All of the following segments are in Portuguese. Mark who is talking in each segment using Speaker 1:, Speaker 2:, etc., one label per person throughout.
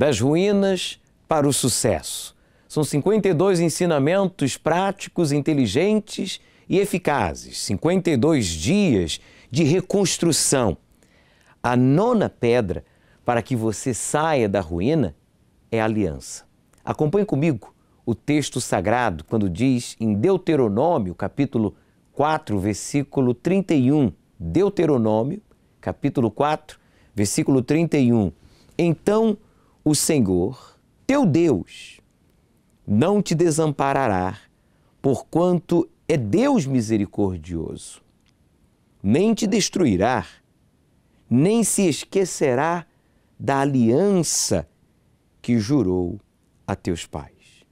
Speaker 1: das ruínas para o sucesso. São 52 ensinamentos práticos, inteligentes e eficazes, 52 dias de reconstrução. A nona pedra para que você saia da ruína é a aliança. Acompanhe comigo o texto sagrado quando diz em Deuteronômio, capítulo 4, versículo 31. Deuteronômio, capítulo 4, versículo 31. Então, o Senhor, teu Deus, não te desamparará, porquanto é Deus misericordioso. Nem te destruirá, nem se esquecerá da aliança que jurou a teus pais.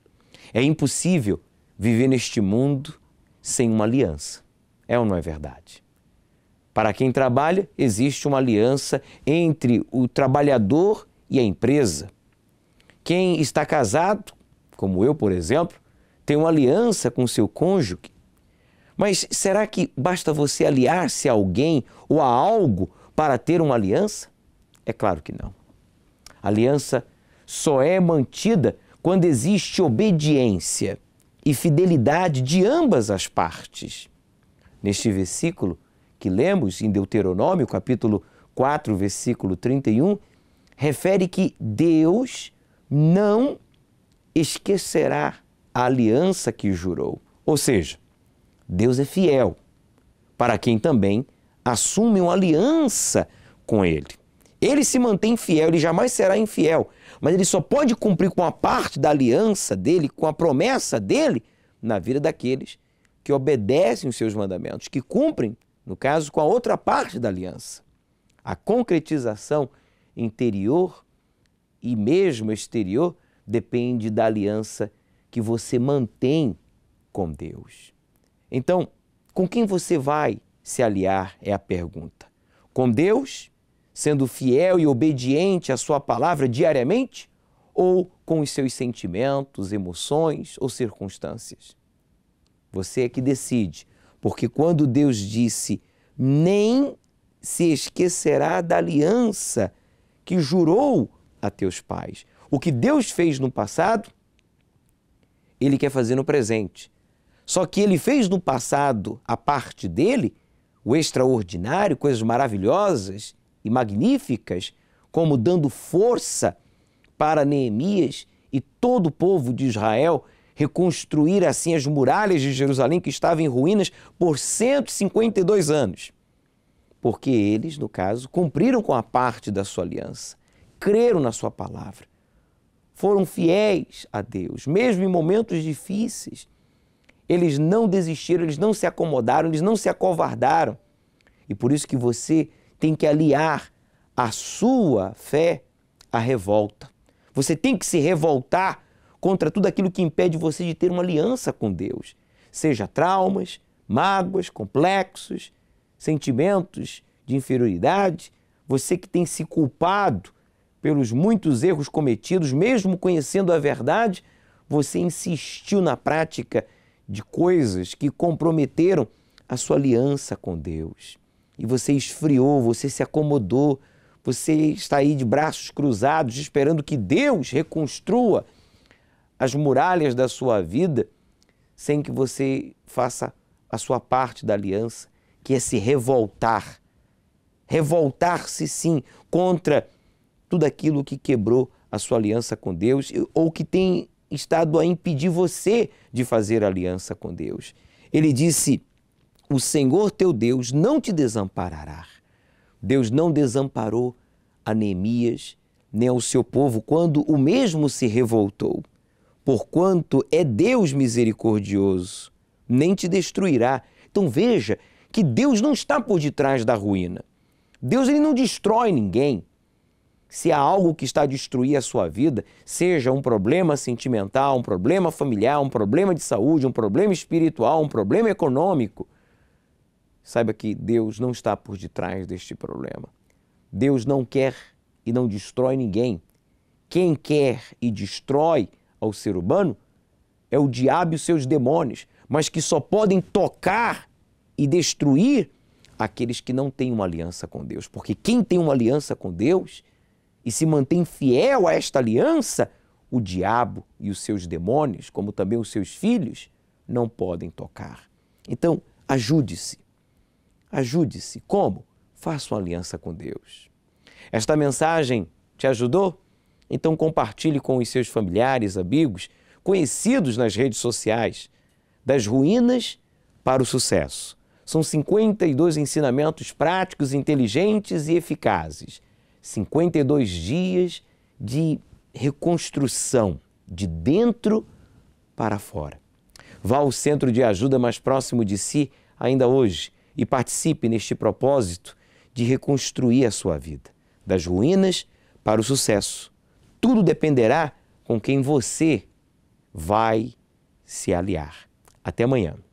Speaker 1: É impossível viver neste mundo sem uma aliança. É ou não é verdade? Para quem trabalha, existe uma aliança entre o trabalhador e a empresa. Quem está casado, como eu, por exemplo, tem uma aliança com seu cônjuge. Mas será que basta você aliar-se a alguém ou a algo para ter uma aliança? É claro que não. A aliança só é mantida quando existe obediência e fidelidade de ambas as partes. Neste versículo que lemos em Deuteronômio, capítulo 4, versículo 31, refere que Deus não esquecerá a aliança que jurou. Ou seja, Deus é fiel para quem também assume uma aliança com Ele. Ele se mantém fiel, ele jamais será infiel, mas ele só pode cumprir com a parte da aliança dele, com a promessa dele, na vida daqueles que obedecem os seus mandamentos, que cumprem, no caso, com a outra parte da aliança. A concretização interior e mesmo exterior depende da aliança que você mantém com Deus. Então, com quem você vai se aliar é a pergunta. Com Deus, sendo fiel e obediente à Sua palavra diariamente, ou com os seus sentimentos, emoções ou circunstâncias? Você é que decide, porque quando Deus disse, nem se esquecerá da aliança que jurou a teus pais. O que Deus fez no passado, Ele quer fazer no presente. Só que Ele fez no passado a parte dele, o extraordinário, coisas maravilhosas e magníficas, como dando força para Neemias e todo o povo de Israel reconstruir assim as muralhas de Jerusalém que estavam em ruínas por 152 anos porque eles, no caso, cumpriram com a parte da sua aliança, creram na sua palavra, foram fiéis a Deus, mesmo em momentos difíceis. Eles não desistiram, eles não se acomodaram, eles não se acovardaram. E por isso que você tem que aliar a sua fé à revolta. Você tem que se revoltar contra tudo aquilo que impede você de ter uma aliança com Deus, seja traumas, mágoas, complexos, sentimentos de inferioridade, você que tem se culpado pelos muitos erros cometidos, mesmo conhecendo a verdade, você insistiu na prática de coisas que comprometeram a sua aliança com Deus. E você esfriou, você se acomodou, você está aí de braços cruzados, esperando que Deus reconstrua as muralhas da sua vida, sem que você faça a sua parte da aliança, que é se revoltar. Revoltar-se, sim, contra tudo aquilo que quebrou a sua aliança com Deus ou que tem estado a impedir você de fazer aliança com Deus. Ele disse: O Senhor teu Deus não te desamparará. Deus não desamparou a Neemias nem ao seu povo quando o mesmo se revoltou. Porquanto é Deus misericordioso, nem te destruirá. Então veja que Deus não está por detrás da ruína. Deus ele não destrói ninguém. Se há algo que está a destruir a sua vida, seja um problema sentimental, um problema familiar, um problema de saúde, um problema espiritual, um problema econômico, saiba que Deus não está por detrás deste problema. Deus não quer e não destrói ninguém. Quem quer e destrói ao ser humano é o diabo e os seus demônios, mas que só podem tocar e destruir aqueles que não têm uma aliança com Deus. Porque quem tem uma aliança com Deus e se mantém fiel a esta aliança, o diabo e os seus demônios, como também os seus filhos, não podem tocar. Então, ajude-se. Ajude-se. Como? Faça uma aliança com Deus. Esta mensagem te ajudou? Então compartilhe com os seus familiares, amigos, conhecidos nas redes sociais, das ruínas para o sucesso são 52 ensinamentos práticos, inteligentes e eficazes. 52 dias de reconstrução de dentro para fora. Vá ao centro de ajuda mais próximo de si ainda hoje e participe neste propósito de reconstruir a sua vida, das ruínas para o sucesso. Tudo dependerá com quem você vai se aliar. Até amanhã.